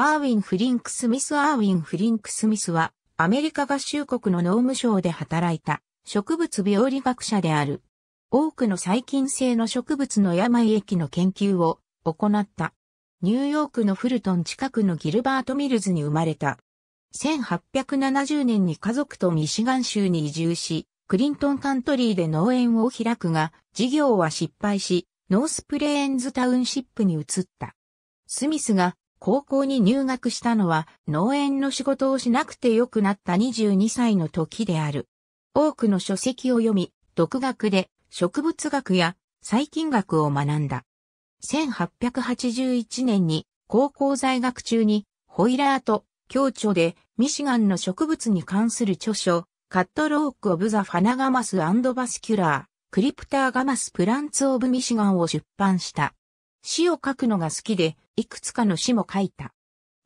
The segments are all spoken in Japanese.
アーウィン・フリンク・スミス・アーウィン・フリンク・スミスは、アメリカ合衆国の農務省で働いた植物病理学者である。多くの細菌性の植物の病液の研究を行った。ニューヨークのフルトン近くのギルバート・ミルズに生まれた。1870年に家族とミシガン州に移住し、クリントンカントリーで農園を開くが、事業は失敗し、ノースプレーンズタウンシップに移った。スミスが高校に入学したのは農園の仕事をしなくてよくなった22歳の時である。多くの書籍を読み、独学で植物学や細菌学を学んだ。1881年に高校在学中にホイラーと教著でミシガンの植物に関する著書、カットローク・オブ・ザ・ファナガマス・アンド・バスキュラー、クリプター・ガマス・プランツ・オブ・ミシガンを出版した。詩を書くのが好きで、いくつかの詩も書いた。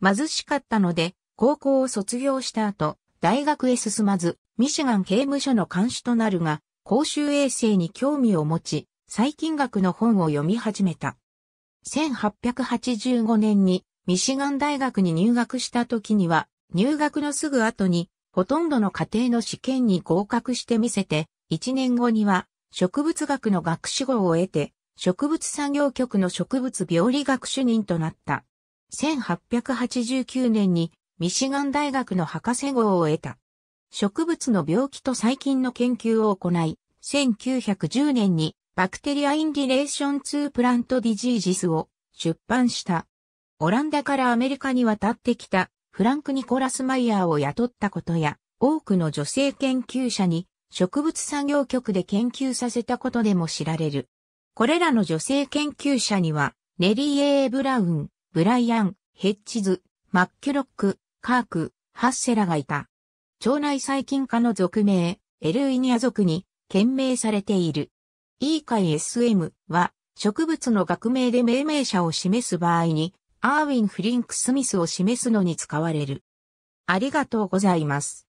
貧しかったので、高校を卒業した後、大学へ進まず、ミシガン刑務所の監視となるが、公衆衛生に興味を持ち、細菌学の本を読み始めた。1885年にミシガン大学に入学した時には、入学のすぐ後に、ほとんどの家庭の試験に合格してみせて、1年後には、植物学の学士号を得て、植物産業局の植物病理学主任となった。1889年にミシガン大学の博士号を得た。植物の病気と細菌の研究を行い、1910年にバクテリア・インディレーション・ツー・プラント・ディジージスを出版した。オランダからアメリカに渡ってきたフランク・ニコラス・マイヤーを雇ったことや、多くの女性研究者に植物産業局で研究させたことでも知られる。これらの女性研究者には、ネリー・エー・ブラウン、ブライアン、ヘッチズ、マッキュロック、カーク、ハッセラがいた。腸内細菌科の俗名、エルイニア族に、懸命されている。E 会 SM は、植物の学名で命名者を示す場合に、アーウィン・フリンク・スミスを示すのに使われる。ありがとうございます。